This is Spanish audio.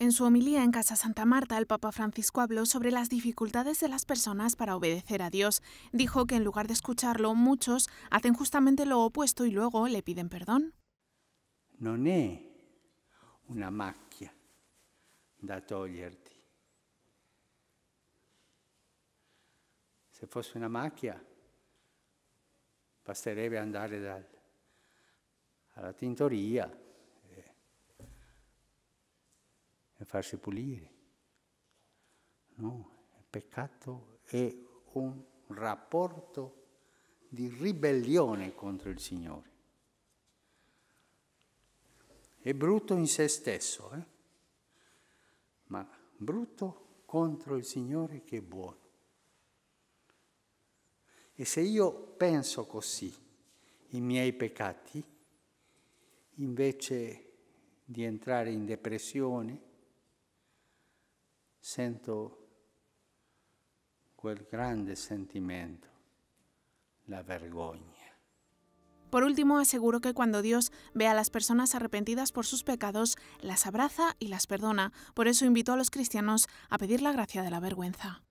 En su homilía en Casa Santa Marta, el Papa Francisco habló sobre las dificultades de las personas para obedecer a Dios. Dijo que en lugar de escucharlo, muchos hacen justamente lo opuesto y luego le piden perdón. No es una macchia da toglierti. Se fuese una macchia, basterebbe andare a la tintoría. e farsi pulire. No, il peccato è un rapporto di ribellione contro il Signore. È brutto in se stesso, eh? ma brutto contro il Signore che è buono. E se io penso così, i miei peccati, invece di entrare in depressione, sento quel grande sentimiento, la vergogna. Por último, aseguro que cuando Dios ve a las personas arrepentidas por sus pecados, las abraza y las perdona. Por eso invito a los cristianos a pedir la gracia de la vergüenza.